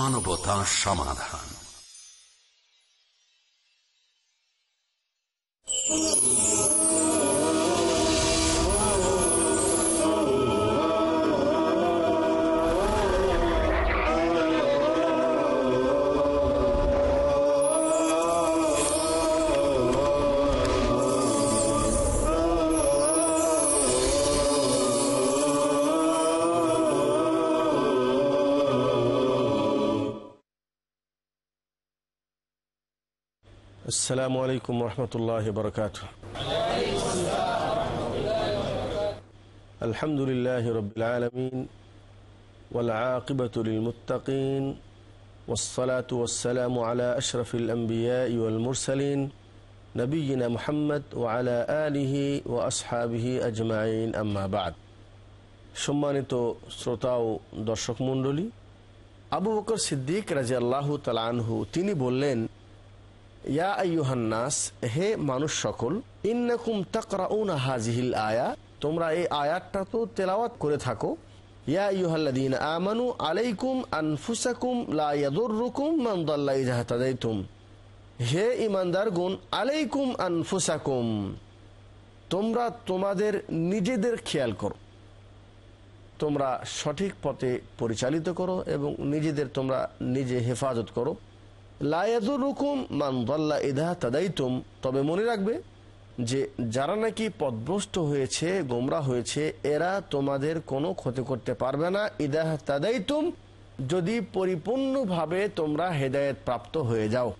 মানবতা সমাধান Oh, السلام عليكم ورحمة الله وبركاته الحمد لله رب العالمين والعاقبة للمتقين والصلاة والسلام على أشرف الأنبياء والمرسلين نبينا محمد وعلى آله وأصحابه أجمعين أما بعد সম্মানিত শ্রোতা ও দর্শক মণ্ডলী আবু বকর সিদ্দিক الله تعالى তালানহু তিনি বললেন ইয়া হে মানুষ সকল ইন্নাকুম তাকরাউনা হাজিহিল আয়া তোমরা এই আয়াতটা তো তেলাওয়াত করে থাকো ইয়া আমানু আলাইকুম আনফুসাকুম হে ইমানদার গুণ আলাইকুম আনফুসাকুম তোমরা তোমাদের নিজেদের খেয়াল করো তোমরা সঠিক পথে পরিচালিত করো এবং নিজেদের তোমরা নিজে হেফাজত করো তবে মনে রাখবে যে যারা নাকি পদভ্রষ্ট হয়েছে গোমরা হয়েছে এরা তোমাদের কোনো ক্ষতি করতে পারবে না ইদাহ তাদাইতুম যদি পরিপূর্ণভাবে তোমরা হেদায়েত প্রাপ্ত হয়ে যাও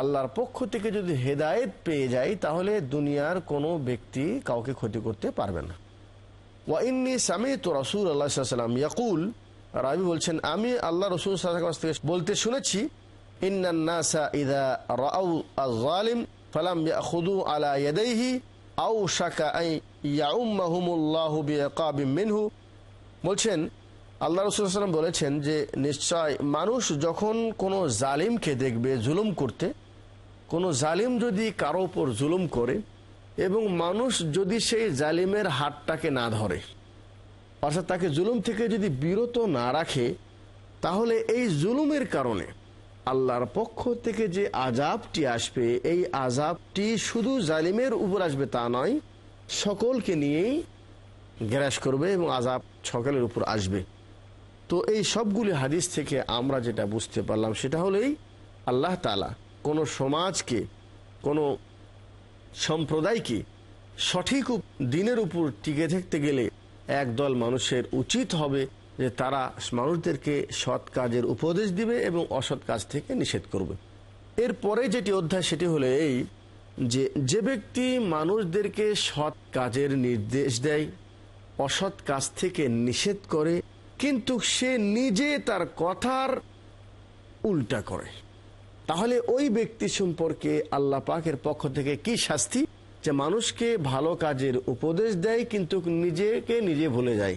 আল্লাহর পক্ষ থেকে যদি হেদায়েত পেয়ে যাই তাহলে দুনিয়ার কোনো ব্যক্তি কাউকে ক্ষতি করতে পারবে না ওয়াইন্নি সামি তো রসুল আল্লাহ সাল্লাম ইয়াকুল রাবি বলছেন আমি আল্লাহ রসুল থেকে বলতে শুনেছি ইন্নান্নাসা ইদা রাউ আজালিম ফালাম ইয়াখুদু আলা ইয়াদাইহি আউ শাকা আই ইয়াউম্মাহুমুল্লাহ বিআকাবিম মিনহু বলছেন আল্লাহ রসুলাম বলেছেন যে নিশ্চয় মানুষ যখন কোনো জালিমকে দেখবে জুলুম করতে কোনো জালিম যদি কারো ওপর জুলুম করে এবং মানুষ যদি সেই জালিমের হাতটাকে না ধরে অর্থাৎ তাকে জুলুম থেকে যদি বিরত না রাখে তাহলে এই জুলুমের কারণে আল্লাহর পক্ষ থেকে যে আজাবটি আসবে এই আজাবটি শুধু জালিমের উপর আসবে তা নয় সকলকে নিয়েই গ্রাস করবে এবং আজাব সকলের উপর আসবে তো এই সবগুলি হাদিস থেকে আমরা যেটা বুঝতে পারলাম সেটা হলেই আল্লাহ তালা কোনো সমাজকে কোনো সম্প্রদায়কে সঠিক দিনের উপর টিকে থাকতে গেলে একদল মানুষের উচিত হবে যে তারা মানুষদেরকে সৎ কাজের উপদেশ দিবে এবং অসৎ কাজ থেকে নিষেধ করবে এরপরে যেটি অধ্যায় সেটি হলো এই যে যে ব্যক্তি মানুষদেরকে সৎ কাজের নির্দেশ দেয় অসৎ কাজ থেকে নিষেধ করে কিন্তু সে নিজে তার কথার উল্টা করে তাহলে ওই ব্যক্তি সম্পর্কে আল্লাহ পাকের পক্ষ থেকে কি শাস্তি যে মানুষকে ভালো কাজের উপদেশ দেয় কিন্তু নিজেকে নিজে ভুলে যায়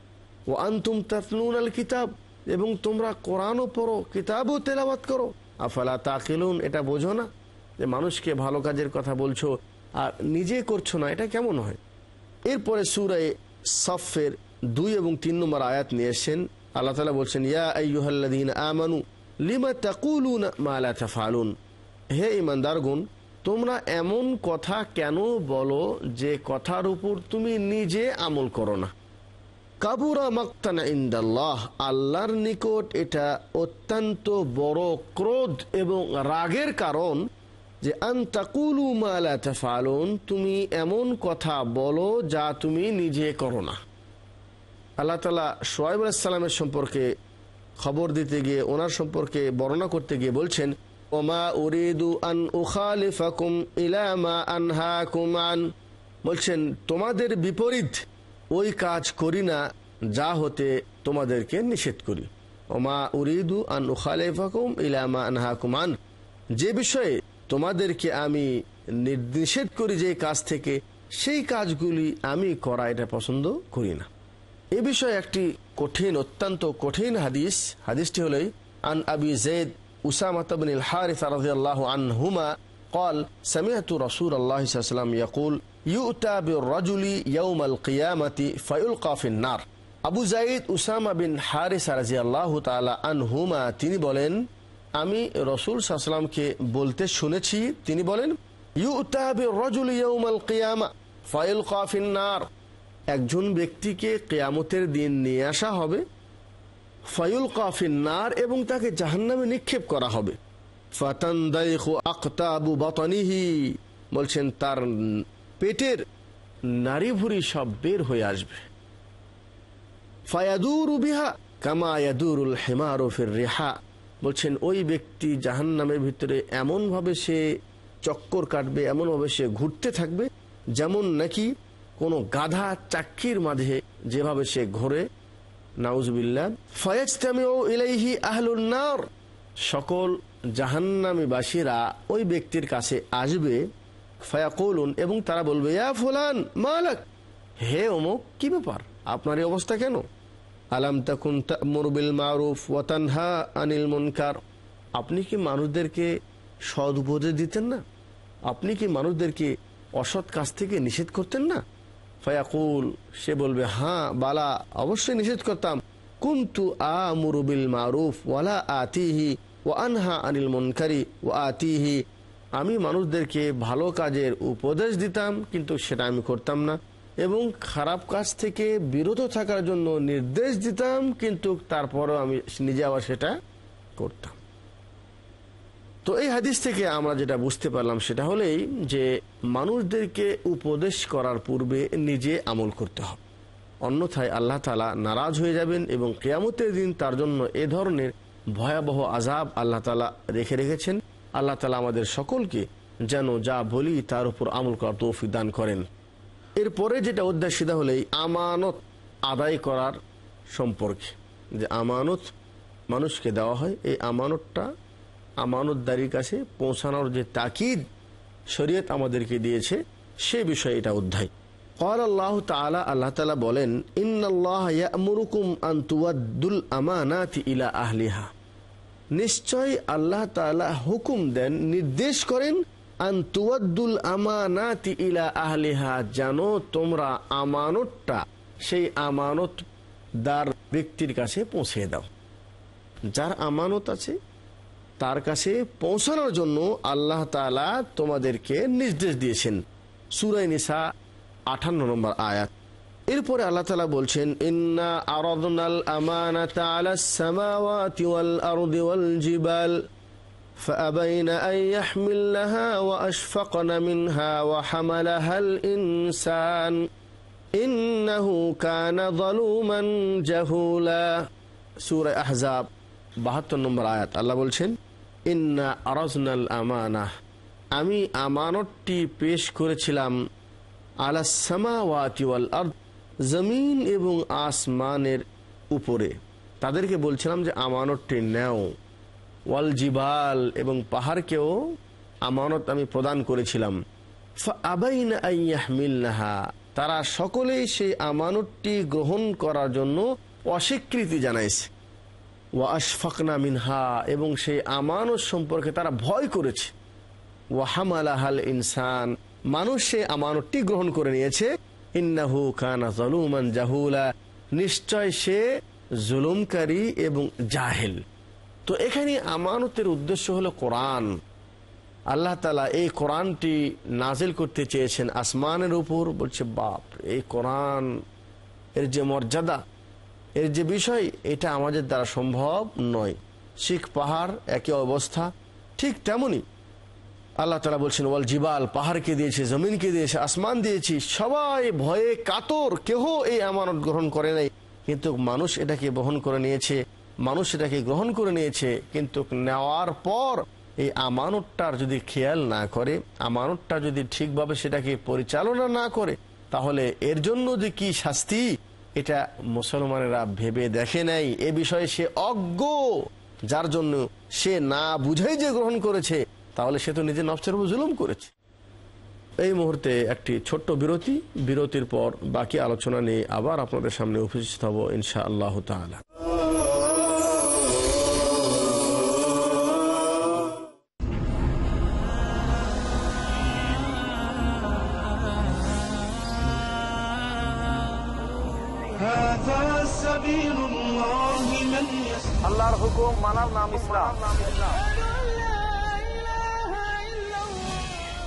ও আন্তুম তাতলুন আল কিতাব এবং তোমরা কোরআনও পড়ো কিতাবও তেলাবাত করো আফালা তাকিলুন এটা বোঝো না যে মানুষকে ভালো কাজের কথা বলছো আর নিজে করছো না এটা কেমন হয় এরপরে সুরায় সফের দুই এবং তিন নম্বর আয়াত নিয়ে এসছেন আল্লাহ তালা বলছেন ইয়াহ্লাদিন আমানু লিমা তাকুলুন মালাতা ফালুন হে ইমানদারগুন তোমরা এমন কথা কেন বলো যে কথার উপর তুমি নিজে আমল করো না কাবুরা মাক্তান ইন্দাল্লাহ আল্লাহর নিকট এটা অত্যন্ত বড় ক্রোধ এবং রাগের কারণ যে আন্তাকুলু মালা তেফালুন তুমি এমন কথা বলো যা তুমি নিজে করো না আল্লাহ তালা সোয়াইব আলাইসাল্লামের সম্পর্কে খবর দিতে গিয়ে ওনার সম্পর্কে বর্ণনা করতে গিয়ে বলছেন ওমা উরিদু আন উখালিফাকুম ইলামা আনহাকুম আন বলছেন তোমাদের বিপরীত ওই কাজ করি না যা হতে তোমাদেরকে নিষেধ করি ওমা উরিদু আন উখালেফাকুম ইলামা আনহাকুমান যে বিষয়ে তোমাদেরকে আমি নিষেধ করি যে কাজ থেকে সেই কাজগুলি আমি করা এটা পছন্দ করি না এ বিষয়ে একটি কঠিন অত্যন্ত কঠিন হাদিস হাদিসটি হলেই আন আবি জেদ উসামাতবিন তবিন হারিস রাজিয়াল্লাহ আনহুমা হুমা কল رسول রসুল আল্লাহ ইসলাম عليه নার আবু জাইদ উসামা বিন হারিস রাজি আল্লাহ তালা আনহুমা তিনি বলেন আমি রসুল সাহসালামকে বলতে শুনেছি তিনি বলেন নার একজন ব্যক্তিকে কেয়ামতের দিন নিয়ে আসা হবে ফয়ুল কাফিন নার এবং তাকে জাহান্নামে নিক্ষেপ করা হবে ফাতান আখতাবু বাতানিহি বলছেন তার পেটের নারী সব বের হয়ে আসবে ফায়াদুর উবিহা কামায়াদুরুল হেমার ফির রেহা বলছেন ওই ব্যক্তি জাহান নামের ভিতরে এমনভাবে সে চক্কর কাটবে এমনভাবে সে ঘুরতে থাকবে যেমন নাকি কোনো গাধা চাক্কির মাঝে যেভাবে সে ঘোরে নাউজবিল্লা ফয়েজতামিও ইলাইহি আহলুন্নার সকল জাহান্নামীবাসীরা ওই ব্যক্তির কাছে আসবে ফায়াকুলুন এবং তারা বলবে ইয়া ফুলান মালাক হে অমুক কি ব্যাপার আপনার এই অবস্থা কেন আলাম তখন মরুবিল মারুফ ওয়াতানহা আনিল মুনকার আপনি কি মানুষদেরকে সদ উপদেশ দিতেন না আপনি কি মানুষদেরকে অসৎ কাজ থেকে নিষেধ করতেন না ফায়াকুল সে বলবে হ্যাঁ বালা অবশ্যই নিষেধ করতাম কুন্তু আ মুরুবিল মারুফ ওয়ালা আতিহি ও আনহা আনিল মুনকারি ও আতিহি আমি মানুষদেরকে ভালো কাজের উপদেশ দিতাম কিন্তু সেটা আমি করতাম না এবং খারাপ কাজ থেকে বিরত থাকার জন্য নির্দেশ দিতাম কিন্তু তারপরও আমি নিজে আবার সেটা করতাম তো এই হাদিস থেকে আমরা যেটা বুঝতে পারলাম সেটা হলেই যে মানুষদেরকে উপদেশ করার পূর্বে নিজে আমল করতে হবে অন্যথায় আল্লাহ তালা নারাজ হয়ে যাবেন এবং কেয়ামতের দিন তার জন্য এ ধরনের ভয়াবহ আজাব আল্লাহ তালা রেখে রেখেছেন আল্লাহ তালা আমাদের সকলকে যেন যা বলি তার উপর আমল করার তৌফিক দান করেন এরপরে যেটা অধ্যায় সেটা হলে আমানত আদায় করার সম্পর্কে যে আমানত মানুষকে দেওয়া হয় এই আমানতটা আমানতদারির কাছে পৌঁছানোর যে তাকিদ শরীয়ত আমাদেরকে দিয়েছে সে বিষয়ে এটা অধ্যায় কর আল্লাহ তালা আল্লাহ তালা বলেন ইন্নআল্লাহ আন্তুয়াদ্দুল আমানাত ইলা আহলিহা নিশ্চয় আল্লাহ তালা হুকুম দেন নির্দেশ করেন আন্তুয়াদ্দুল আমানাতি ইলা আহলিহা যেন তোমরা আমানতটা সেই আমানত দার ব্যক্তির কাছে পৌঁছে দাও যার আমানত আছে তার কাছে পৌঁছানোর জন্য আল্লাহ তালা তোমাদেরকে নির্দেশ দিয়েছেন সুরাই নিসা আঠান্ন নম্বর আয়াত এরপরে আল্লাহ তালা বলছেন ইন্না আরদনাল আমানাতা আলা সামাওয়াতি ওয়াল জিবাল فأبين أن يحملنها وأشفقن منها وحملها الإنسان إنه كان ظلوما جهولا سورة নম্বর আয়াত আল্লাহ বলছেন ইন্না আরজনাল আমানা আমি আমানতটি পেশ করেছিলাম আলাসামাওয়াতি ওয়াল আরদ জমিন এবং আসমানের উপরে তাদেরকে বলছিলাম যে আমানতটি নেও ওয়াল জিবাল এবং পাহাড়কেও আমানত আমি প্রদান করেছিলাম আবাইনাহা তারা সকলেই সেই আমানতটি গ্রহণ করার জন্য অস্বীকৃতি জানাইছে ওয়া মিনহা এবং সেই আমানত সম্পর্কে তারা ভয় করেছে ওয়াহামালাহাল ইনসান মানুষ সেই আমানতটি গ্রহণ করে নিয়েছে ইন্নাহু কানা জলুমান জাহুলা নিশ্চয় সে জুলুমকারী এবং জাহেল তো এখানে আমানতের উদ্দেশ্য হলো কোরআন আল্লাহ তালা এই কোরআনটি নাজিল করতে চেয়েছেন আসমানের উপর বলছে বাপ এই কোরআন এর যে মর্যাদা এর যে বিষয় এটা আমাদের দ্বারা সম্ভব নয় শিখ পাহাড় একই অবস্থা ঠিক তেমনই আল্লাহ তালা বলছেন ওয়াল জিবাল পাহাড়কে দিয়েছে জমিনকে দিয়েছে আসমান দিয়েছি সবাই ভয়ে কাতর কেহ এই আমানত গ্রহণ করে নাই কিন্তু মানুষ এটাকে বহন করে নিয়েছে মানুষ এটাকে গ্রহণ করে নিয়েছে কিন্তু নেওয়ার পর এই আমানতটার যদি খেয়াল না করে আমানতটা যদি ঠিকভাবে সেটাকে পরিচালনা না করে তাহলে এর জন্য যে কি শাস্তি এটা মুসলমানেরা ভেবে দেখে নাই এ বিষয়ে সে অজ্ঞ যার জন্য সে না বুঝেই যে গ্রহণ করেছে তাহলে সে তো নিজের নফসের উপর জুলুম করেছে এই মুহূর্তে একটি ছোট্ট বিরতি বিরতির পর বাকি আলোচনা নিয়ে আবার আপনাদের সামনে উপস্থিত হব ইনশা আল্লাহ তালা আল্লাহর হুকুম মানার নাম ইসলাম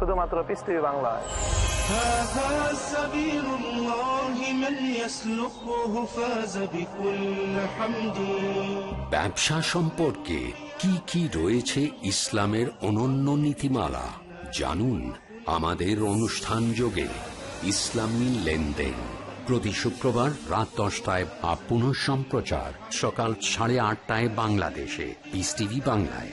শুধুমাত্র পিস টিভি বাংলায় ব্যবসা সম্পর্কে কি কি রয়েছে ইসলামের অনন্য নীতিমালা জানুন আমাদের অনুষ্ঠান যোগে ইসলামী লেনদেন প্রতি শুক্রবার রাত দশটায় বা পুনঃ সম্প্রচার সকাল সাড়ে আটটায় বাংলাদেশে পিস টিভি বাংলায়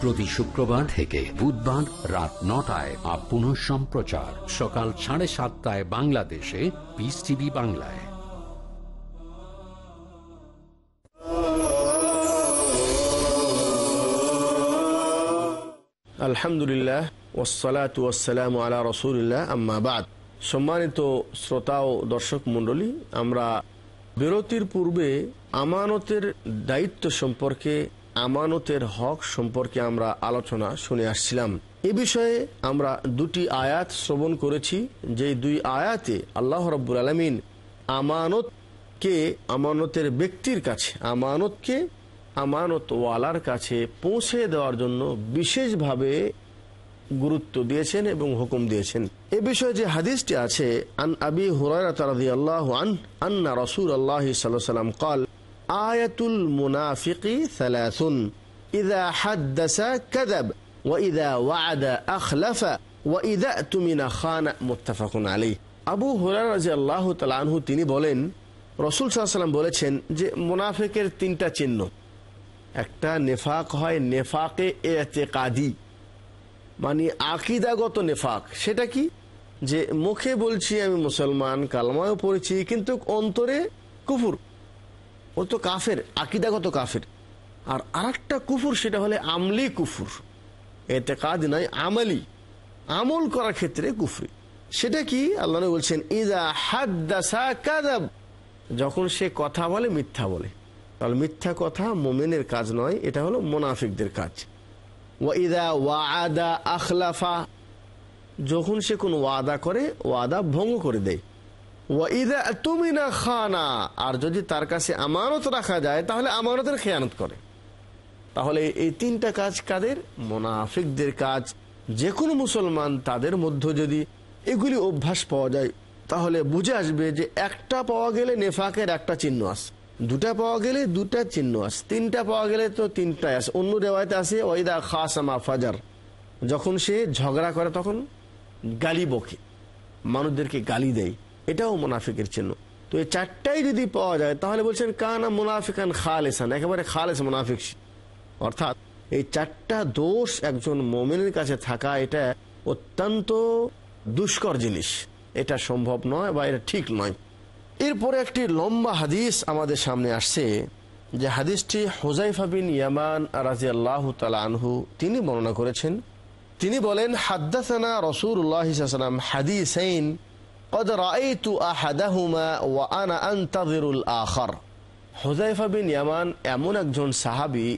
প্রতি শুক্রবার থেকে বুধবার রাত নটায় আর পুনঃ সম্প্রচার সকাল সাড়ে সাতটায় বাংলাদেশে পিস টিভি বাংলায় আলহামদুলিল্লাহ ওসালাত ওসালাম আলা রসুলিল্লাহ আম্মাবাদ সম্মানিত শ্রোতা ও দর্শক মণ্ডলী আমরা বিরতির পূর্বে আমানতের দায়িত্ব সম্পর্কে আমানতের হক সম্পর্কে আমরা আলোচনা শুনে আসছিলাম এ বিষয়ে আমরা দুটি আয়াত শ্রবণ করেছি যে দুই আয়াতে আল্লাহ রব্বুল আলমিন আমানতকে আমানতের ব্যক্তির কাছে আমানতকে আমানতওয়ালার কাছে পৌঁছে দেওয়ার জন্য বিশেষভাবে গুরুত্ব দিয়েছেন এবং হুকুম দিয়েছেন এ বিষয়ে যে হাদিসটি আছে আন আবি হুরায়রা তারাদি আল্লাহ আন আন্না রসুল আল্লাহ সাল্লাম কাল আয়াতুল মুনাফিকি সালাসুন ইদা হাদ্দাসা কাদাব ওয়াইদা ওয়াদা আখলাফা ওয়াইদা তুমিনা খান মুত্তাফাকুন আলী আবু হুরায়রা রাদিয়াল্লাহু তাআলা তালাহু তিনি বলেন রসুল সাল্লাম বলেছেন যে মুনাফিকের তিনটা চিহ্ন একটা নেফাক হয় নেফাকে ইতিকাদি কাদি মানে আকিদাগত নেফাক সেটা কি যে মুখে বলছি আমি মুসলমান কালমায়ও পড়েছি কিন্তু অন্তরে কুফুর ও তো কাফের আকিদাগত কাফের আর আরেকটা কুফুর সেটা হলে আমলি কুফুর এতে কাজ নাই আমলি আমল করার ক্ষেত্রে কুফরি সেটা কি আল্লাহ বলছেন ইদা হাদ্দাসা কাদাব যখন সে কথা বলে মিথ্যা বলে তাহলে মিথ্যা কথা মোমেনের কাজ নয় এটা হলো মোনাফিকদের কাজ ওয়া ওয়াদা আখলাফা যখন সে কোনো ওয়াদা করে ওয়াদা ভঙ্গ করে দেয় আর যদি তার কাছে আমানত রাখা যায় তাহলে আমানতের খেয়ানত করে তাহলে এই তিনটা কাজ কাদের মোনাফিকদের কাজ যে কোনো মুসলমান তাদের মধ্যে যদি এগুলি অভ্যাস পাওয়া যায় তাহলে বুঝে আসবে যে একটা পাওয়া গেলে নেফাকের একটা চিহ্ন আস দুটা পাওয়া গেলে দুটা চিহ্ন আস তিনটা পাওয়া গেলে তো তিনটাই আস অন্য রেওয়ায়তে আসে ওয়াইদা খাসামা ফাজার যখন সে ঝগড়া করে তখন গালি বকে মানুষদেরকে গালি দেয় এটাও মুনাফিকের চিহ্ন তো এই চারটাই যদি পাওয়া যায় তাহলে বলছেন কানা মুনাফিকান খালেসান একেবারে খালেস মুনাফিক অর্থাৎ এই চারটা দোষ একজন মোমেনের কাছে থাকা এটা অত্যন্ত দুষ্কর জিনিস এটা সম্ভব নয় বা এটা ঠিক নয় এরপরে একটি লম্বা হাদিস আমাদের সামনে আসছে যে হাদিসটি হোজাইফা বিন ইয়ামান রাজি আল্লাহ আনহু তিনি বর্ণনা করেছেন তিনি বলেন হাদ্দাসানা রসুল্লাহ হাদিসাইন قد رأيت أحدهما وأنا أنتظر الآخر হুজাইফা বিন ইয়ামান এমন একজন সাহাবি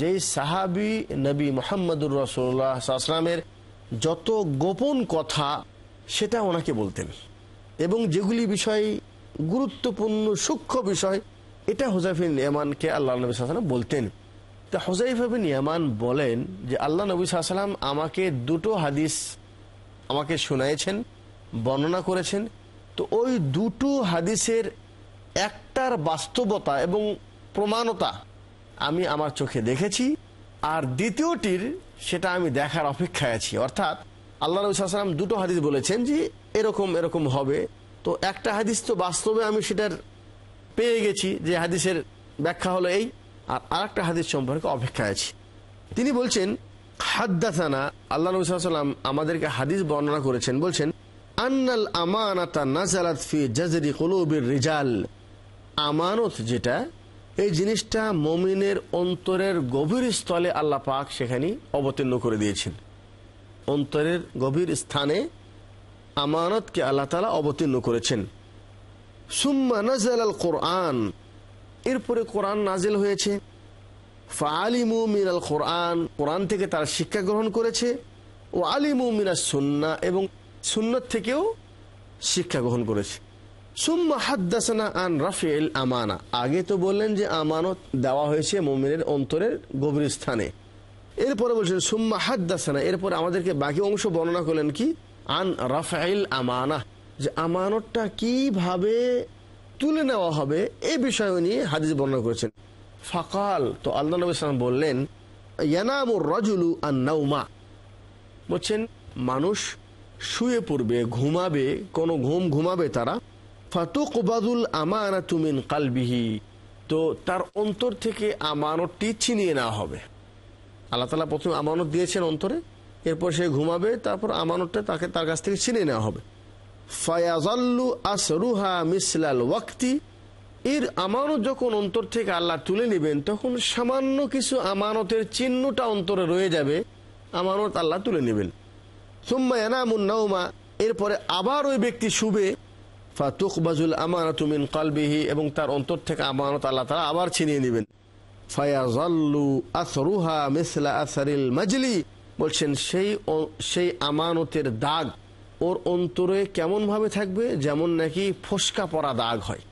যেই সাহাবি নবী মোহাম্মদুর রসুল্লাহ আসলামের যত গোপন কথা সেটা ওনাকে বলতেন এবং যেগুলি বিষয় গুরুত্বপূর্ণ সূক্ষ্ম বিষয় এটা হুজাইফিন ইয়ামানকে আল্লাহ নবী সাল্লাম বলতেন তা হুজাইফাবিন ইয়ামান বলেন যে আল্লাহ নবী সাল্লাম আমাকে দুটো হাদিস আমাকে শুনাইছেন বর্ণনা করেছেন তো ওই দুটো হাদিসের একটার বাস্তবতা এবং প্রমাণতা আমি আমার চোখে দেখেছি আর দ্বিতীয়টির সেটা আমি দেখার অপেক্ষায় আছি অর্থাৎ আল্লাহ রবী সালাম দুটো হাদিস বলেছেন যে এরকম এরকম হবে তো একটা হাদিস তো বাস্তবে আমি সেটার পেয়ে গেছি যে হাদিসের ব্যাখ্যা হলো এই আর আরেকটা হাদিস সম্পর্কে অপেক্ষায় আছি তিনি বলছেন হাদ্দাসানা আল্লাহ রবী সাল্লাম আমাদেরকে হাদিস বর্ণনা করেছেন বলছেন আন্নাল আমানাতা নাজালাত ফি জাজরি কলুবির রিজাল আমানত যেটা এই জিনিসটা মমিনের অন্তরের গভীর স্থলে আল্লাহ পাক সেখানে অবতীর্ণ করে দিয়েছেন অন্তরের গভীর স্থানে আমানতকে আল্লাহ তালা অবতীর্ণ করেছেন সুম্মা নাজাল আল কোরআন এরপরে কোরআন নাজেল হয়েছে ফালিমু মিনাল কোরআন কোরআন থেকে তারা শিক্ষা গ্রহণ করেছে ও আলিমু মিনাস সুন্না এবং সুন্নত থেকেও শিক্ষা গ্রহণ করেছে সুম্মা হাদ্দাসানা আন রাফিল আমানা আগে তো বললেন যে আমানত দেওয়া হয়েছে মোমিনের অন্তরের গভীর স্থানে এরপরে বলছেন সুম্মা হাদ্দাসানা এরপর আমাদেরকে বাকি অংশ বর্ণনা করলেন কি আন রাফাইল আমানা যে আমানতটা কিভাবে তুলে নেওয়া হবে এ বিষয় নিয়ে হাদিস বর্ণনা করেছেন ফাকাল তো আল্লাহ নবী সালাম বললেন ইয়ানামুর রাজুলু আন্নাউমা বলছেন মানুষ শুয়ে পড়বে ঘুমাবে কোনো ঘুম ঘুমাবে তারা ফাতুক বাদুল আমানা তুমিন কালবিহি তো তার অন্তর থেকে আমানতটি ছিনিয়ে নেওয়া হবে আল্লাহ তালা প্রথমে আমানত দিয়েছেন অন্তরে এরপর সে ঘুমাবে তারপর আমানতটা তাকে তার কাছ থেকে ছিনিয়ে নেওয়া হবে ফায়াজাল্লু আসরুহা মিসলাল ওয়াক্তি এর আমানত যখন অন্তর থেকে আল্লাহ তুলে নেবেন তখন সামান্য কিছু আমানতের চিহ্নটা অন্তরে রয়ে যাবে আমানত আল্লাহ তুলে নেবেন সুম্মা এনামুন নাউমা এরপরে আবার ওই ব্যক্তি শুবে ফাতুক বাজুল আমানত মিন কালবিহি এবং তার অন্তর থেকে আমানত আল্লাহ তারা আবার ছিনিয়ে নেবেন ফায়াজাল্লু আসরুহা মিসলা আসারিল মাজলি বলছেন সেই সেই আমানতের দাগ ওর অন্তরে কেমনভাবে থাকবে যেমন নাকি ফসকা পরা দাগ হয়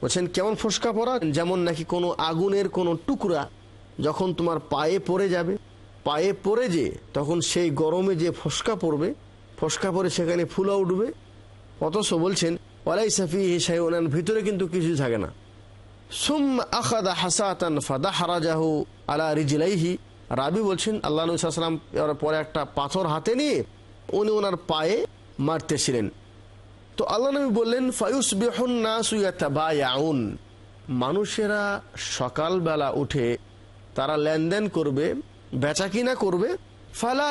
বলছেন কেমন ফসকা পরা যেমন নাকি কোনো আগুনের কোনো টুকরা যখন তোমার পায়ে পড়ে যাবে পায়ে পড়ে যে তখন সেই গরমে যে ফসকা পড়বে ফসকা পরে সেখানে ফুলা উঠবে অথচ বলছেন ওলাই সাফি হিসাই ওনার ভিতরে কিন্তু কিছু থাকে না সুম আখাদা হাসাতান ফাদা হারাজাহু আলা রিজিলাইহি রাবি বলছেন আল্লাহ নবীলাম পরে একটা পাথর হাতে নিয়ে উনি ওনার পায়ে মারতেছিলেন তো আল্লাহ নবী বললেন ফায়ুস বেহন না সুয়াতা বা মানুষেরা সকালবেলা উঠে তারা লেনদেন করবে বেচা কিনা করবে ফালা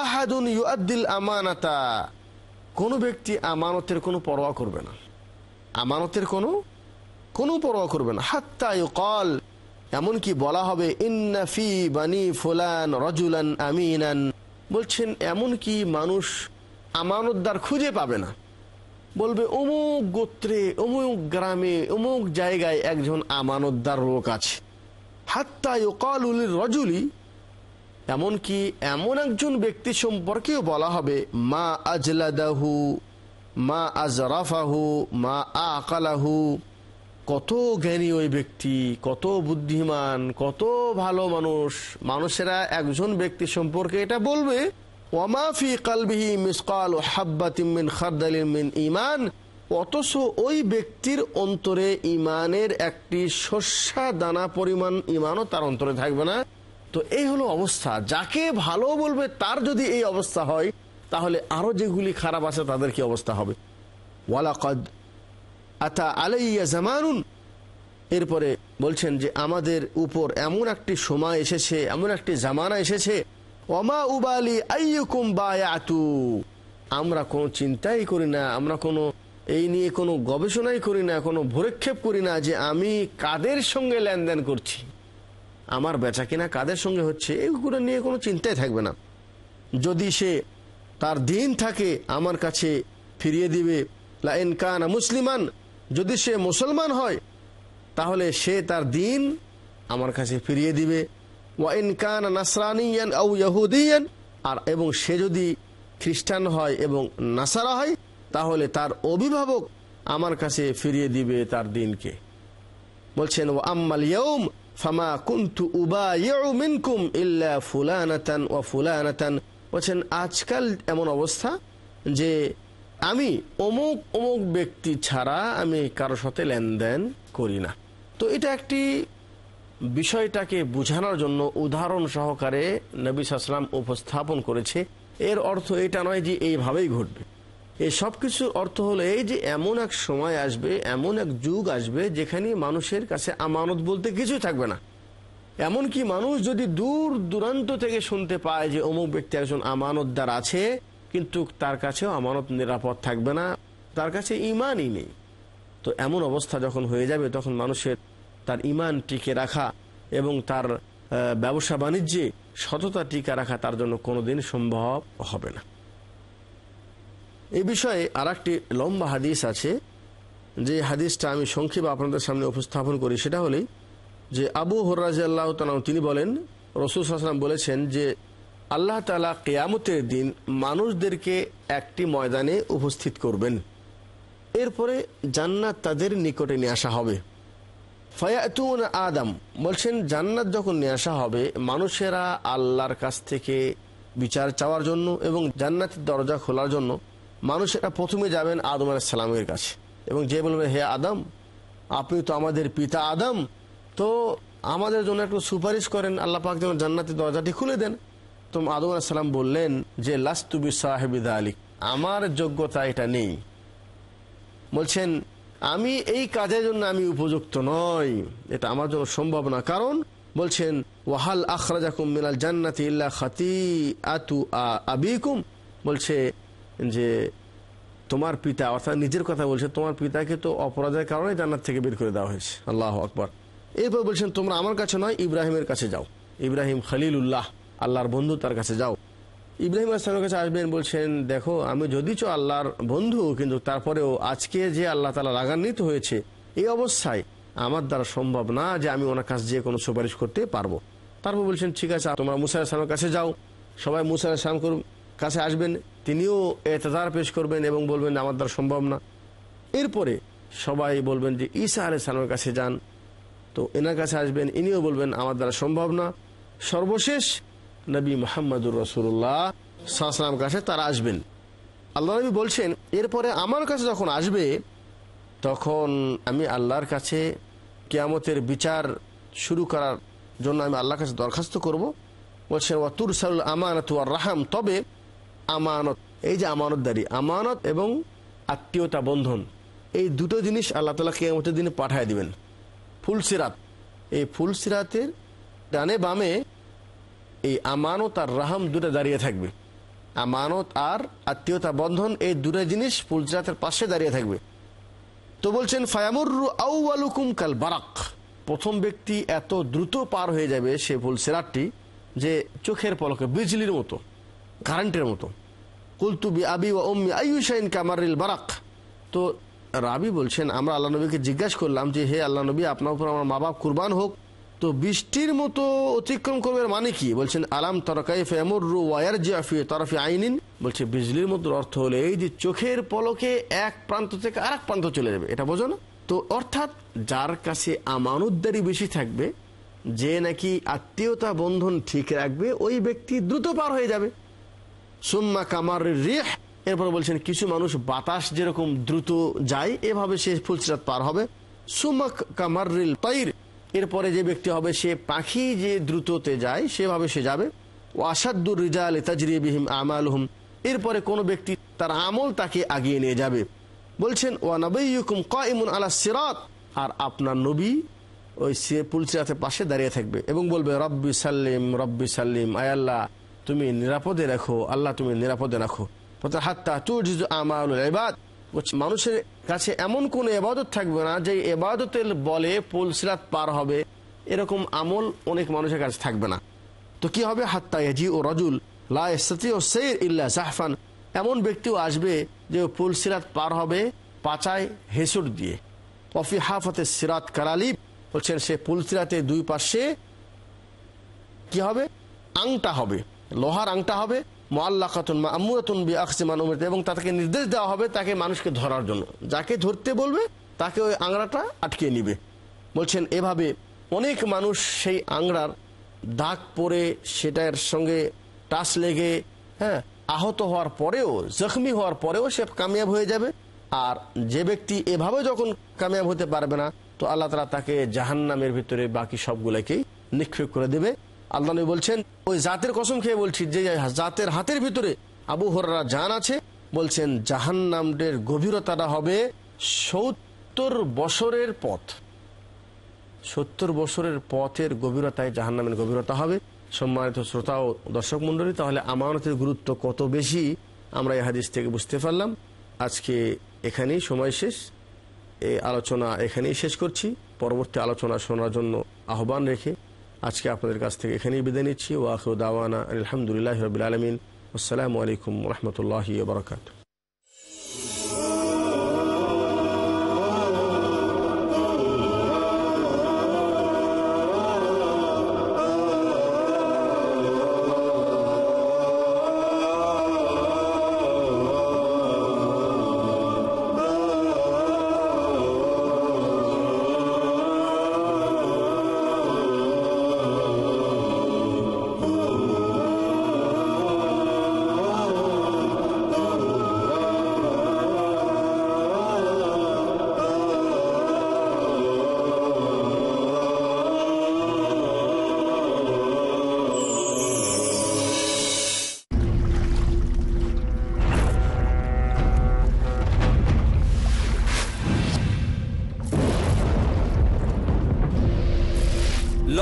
আহাদুন কোনো ব্যক্তি আমানতের কোনো পরোয়া করবে না আমানতের কোনো কোনো পরোয়া করবে না হাত্তা কল এমনকি বলা হবে ইন্নাফি বানি ফুলান রজুলান আমিনান বলছেন এমনকি মানুষ আমানতদার খুঁজে পাবে না বলবে অমুক গোত্রে অমুক গ্রামে অমুক জায়গায় একজন আমানতদার লোক আছে হাত্তায় কল উলির রজুলি এমনকি এমন একজন ব্যক্তি সম্পর্কেও বলা হবে মা আজলাদাহু মা আজরাফাহু মা আকালাহু কত জ্ঞানী ওই ব্যক্তি কত বুদ্ধিমান কত ভালো মানুষ মানুষেরা একজন ব্যক্তি সম্পর্কে এটা বলবে ওয়ামাফি কালবিহি মিসকাল হাব্বাতিমিন খারদালিমিন ইমান অথচ ওই ব্যক্তির অন্তরে ইমানের একটি শস্যা দানা পরিমাণ ইমানও তার অন্তরে থাকবে না তো এই হলো অবস্থা যাকে ভালো বলবে তার যদি এই অবস্থা হয় তাহলে আরও যেগুলি খারাপ আছে তাদের কি অবস্থা হবে আলাইয়া জামানুন এরপরে বলছেন যে আমাদের উপর এমন একটি সময় এসেছে এমন একটি জামানা এসেছে অমা উবালি আইয়ুকুম আতু আমরা কোনো চিন্তাই করি না আমরা কোনো এই নিয়ে কোনো গবেষণাই করি না কোনো ভরক্ষেপ করি না যে আমি কাদের সঙ্গে লেনদেন করছি আমার বেচা কিনা কাদের সঙ্গে হচ্ছে এগুলো নিয়ে কোনো চিন্তাই থাকবে না যদি সে তার দিন থাকে আমার কাছে ফিরিয়ে দিবে লাইন কানা মুসলিমান যদি সে মুসলমান হয় তাহলে সে তার দিন আমার কাছে ফিরিয়ে দিবে ওয়াইন কান নাসরানিয়ান আউ ইহুদিয়ান আর এবং সে যদি খ্রিস্টান হয় এবং নাসারা হয় তাহলে তার অভিভাবক আমার কাছে ফিরিয়ে দিবে তার দিনকে বলছেন ও আম্মাল ইয়ম ফামা কুন্তু উবা মিনকুম ইল্লা ফুলানাতান ও ফুলানাতান বলছেন আজকাল এমন অবস্থা যে আমি অমুক অমুক ব্যক্তি ছাড়া আমি কারো সাথে লেনদেন করি না তো এটা একটি বিষয়টাকে বোঝানোর জন্য উদাহরণ সহকারে নবী সাসলাম উপস্থাপন করেছে এর অর্থ এটা নয় যে এইভাবেই ঘটবে এই সব কিছু অর্থ হলো এই যে এমন এক সময় আসবে এমন এক যুগ আসবে যেখানে মানুষের কাছে আমানত বলতে কিছুই থাকবে না এমনকি মানুষ যদি দূর দূরান্ত থেকে শুনতে পায় যে অমুক ব্যক্তি একজন আমানতদার আছে কিন্তু তার কাছেও আমানত নিরাপদ থাকবে না তার কাছে ইমানই নেই তো এমন অবস্থা যখন হয়ে যাবে তখন মানুষের তার ইমান টিকে রাখা এবং তার ব্যবসা বাণিজ্যে সততা টিকে রাখা তার জন্য কোনোদিন সম্ভব হবে না এ বিষয়ে আর একটি লম্বা হাদিস আছে যে হাদিসটা আমি সংক্ষেপে আপনাদের সামনে উপস্থাপন করি সেটা হলে যে আবু হরাজ আল্লাহ তালাম তিনি বলেন রসুল হাসলাম বলেছেন যে আল্লাহ তালা কেয়ামতের দিন মানুষদেরকে একটি ময়দানে উপস্থিত করবেন এরপরে জান্নাত তাদের নিকটে নিয়ে আসা হবে ফায়াতুন আদম বলছেন জান্নাত যখন নিয়ে আসা হবে মানুষেরা আল্লাহর কাছ থেকে বিচার চাওয়ার জন্য এবং জান্নাতের দরজা খোলার জন্য মানুষেরা প্রথমে যাবেন আদম সালামের কাছে এবং যে বলবে হে আদম আপনি তো আমাদের পিতা আদম তো আমাদের জন্য একটু সুপারিশ করেন আল্লাহ পাক যেন জান্নাতের দরজাটি খুলে দেন তো আদম সালাম বললেন যে লাস্তুবি সাহেবিদা আলী আমার যোগ্যতা এটা নেই বলছেন আমি এই কাজের জন্য আমি উপযুক্ত নই এটা আমার জন্য সম্ভব না কারণ বলছেন ওয়াহাল আখরাজাকুম মিনাল জান্নাতি ইল্লা খাতি আতু আবিকুম বলছে যে তোমার পিতা অর্থাৎ নিজের কথা বলছে তোমার পিতাকে তো অপরাধের কারণে জান্নার থেকে বের করে দেওয়া হয়েছে আল্লাহ আকবর এরপর বলছেন তোমরা আমার কাছে নয় ইব্রাহিমের কাছে যাও ইব্রাহিম খালিল উল্লাহ আল্লাহর বন্ধু তার কাছে যাও ইব্রাহিম আসলামের কাছে আসবেন বলছেন দেখো আমি যদি চ আল্লাহর বন্ধু কিন্তু তারপরেও আজকে যে আল্লাহ তালা রাগান্বিত হয়েছে এই অবস্থায় আমার দ্বারা সম্ভব না যে আমি ওনার কাছে যেয়ে কোনো সুপারিশ করতে পারবো তারপর বলছেন ঠিক আছে তোমরা মুসাই আসলামের কাছে যাও সবাই মুসাই আসলাম কাছে আসবেন তিনিও এতদার পেশ করবেন এবং বলবেন আমার দ্বারা সম্ভব না এরপরে সবাই বলবেন যে ঈশা আলি সালামের কাছে যান তো এনার কাছে আসবেন ইনিও বলবেন আমার দ্বারা সম্ভব না সর্বশেষ নবী মোহাম্মদুর রসুল্লাহ সাহসালাম কাছে তারা আসবেন আল্লাহ নবী বলছেন এরপরে আমার কাছে যখন আসবে তখন আমি আল্লাহর কাছে কেয়ামতের বিচার শুরু করার জন্য আমি আল্লাহর কাছে দরখাস্ত করব বলছেন ওয়া তুরসাল আমান তুয়ার রাহাম তবে আমানত এই যে আমানতদারি আমানত এবং আত্মীয়তা বন্ধন এই দুটো জিনিস আল্লাহ তালা কেয়ামতের দিনে পাঠায় দিবেন ফুলসিরাত এই ফুলসিরাতের ডানে বামে এই আমানত আর রাহাম দুটো দাঁড়িয়ে থাকবে আমানত আর আত্মীয়তা বন্ধন এই দুটো জিনিস ফুলসিরাতের পাশে দাঁড়িয়ে থাকবে তো বলছেন ফায়ামুরু আউআলুকুম কাল বারাক প্রথম ব্যক্তি এত দ্রুত পার হয়ে যাবে সে ফুলসিরাতটি যে চোখের পলকে বিজলির মতো কারেন্টের মতো কুলতুবি আবি ও অম্মি আয়ুসাইন কামারিল বারাক তো রাবি বলছেন আমরা আল্লাহ নবীকে জিজ্ঞাসা করলাম যে হে আল্লাহ নবী আপনার উপর আমার মা বাপ কুরবান হোক তো বৃষ্টির মতো অতিক্রম করবে মানে কি বলছেন আলাম তরকাই ফেমর রু ওয়ার জিয়াফি তরফি আইনিন বলছে বিজলির মতো অর্থ হলো এই যে চোখের পলকে এক প্রান্ত থেকে আর প্রান্ত চলে যাবে এটা বোঝো না তো অর্থাৎ যার কাছে আমানুদ্দারি বেশি থাকবে যে নাকি আত্মীয়তা বন্ধন ঠিক রাখবে ওই ব্যক্তি দ্রুত পার হয়ে যাবে সুম্মা কামার রিহ এরপর বলছেন কিছু মানুষ বাতাস যেরকম দ্রুত যায় এভাবে সে ফুলসিরাত পার হবে সুম্মা কামার রিল তাইর এরপরে যে ব্যক্তি হবে সে পাখি যে দ্রুততে যায় সেভাবে সে যাবে ও আসাদুর তাজরি বিহিম আমাল হুম এরপরে কোনো ব্যক্তি তার আমল তাকে আগিয়ে নিয়ে যাবে বলছেন ওয়া ক ইমন আলা সিরাত আর আপনার নবী ওই সে পুলসিরাতের পাশে দাঁড়িয়ে থাকবে এবং বলবে রব্বি সাল্লিম রব্বি সাল্লিম আয়াল্লাহ তুমি নিরাপদে রাখো আল্লাহ তুমি নিরাপদে রাখো হাত্তা তুজিজু এবাদ মানুষের কাছে এমন কোন এবাদত থাকবে না যে এবাদতের বলে পুলসিরাত পার হবে এরকম আমল অনেক মানুষের কাছে থাকবে না তো কি হবে হাত্তা এজি ও রজুল লাস্তি ও সেই ইল্লা সাহফান এমন ব্যক্তিও আসবে যে পুলসিরাত পার হবে পাচায় হেসুর দিয়ে অফি হাফতে সিরাত কালালিব বলছেন সে পুলসিরাতে দুই পাশে কি হবে আংটা হবে লোহার আংটা হবে মোয়াল্লা খাতুন মা আম্মুয়াতুন বি আকসিমান উমির এবং তাকে নির্দেশ দেওয়া হবে তাকে মানুষকে ধরার জন্য যাকে ধরতে বলবে তাকে ওই আংড়াটা আটকে নিবে বলছেন এভাবে অনেক মানুষ সেই আংড়ার দাগ পরে সেটার সঙ্গে টাচ লেগে হ্যাঁ আহত হওয়ার পরেও জখমি হওয়ার পরেও সে কামিয়াব হয়ে যাবে আর যে ব্যক্তি এভাবে যখন কামিয়াব হতে পারবে না তো আল্লাহ তালা তাকে জাহান্নামের ভিতরে বাকি সবগুলোকেই নিক্ষেপ করে দেবে আল্লাহ বলছেন ওই জাতের কসম খেয়ে বলছি যে জাতের হাতের ভিতরে আবু হররা জান আছে বলছেন জাহান্নামের গভীরতাটা হবে সত্তর বছরের পথ সত্তর বছরের পথের গভীরতায় জাহান্নামের গভীরতা হবে সম্মানিত শ্রোতা ও দর্শক মন্ডলী তাহলে আমানতের গুরুত্ব কত বেশি আমরা এ হাদিস থেকে বুঝতে পারলাম আজকে এখানেই সময় শেষ এই আলোচনা এখানেই শেষ করছি পরবর্তী আলোচনা শোনার জন্য আহ্বান রেখে আজকে আপনাদের কাছ থেকে এখানেই বিদায় নিচ্ছি ওয়াহ দাওয়ানা আলহামদুলিল্লাহ রবিল আলমিন আসসালামু আলাইকুম রহমতুল্লাহ বারকাতু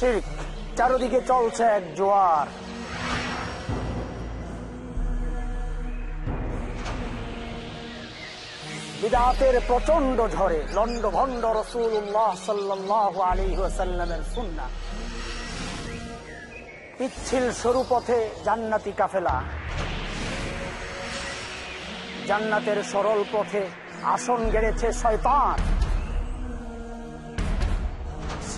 শির্ক চারোদিকে চলছে এক জোয়ার বিদাতের প্রচন্ড ঝরে লন্ড ভন্ড রসুল আলিহাসাল্লামের সুন্না পিচ্ছিল সরু পথে জান্নাতি কাফেলা জান্নাতের সরল পথে আসন গেড়েছে শয়তান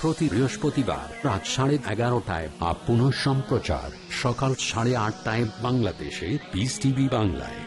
প্রতি বৃহস্পতিবার রাত সাড়ে এগারোটায় আপ পুনঃ সম্প্রচার সকাল সাড়ে আটটায় বাংলাদেশে বিস টিভি বাংলায়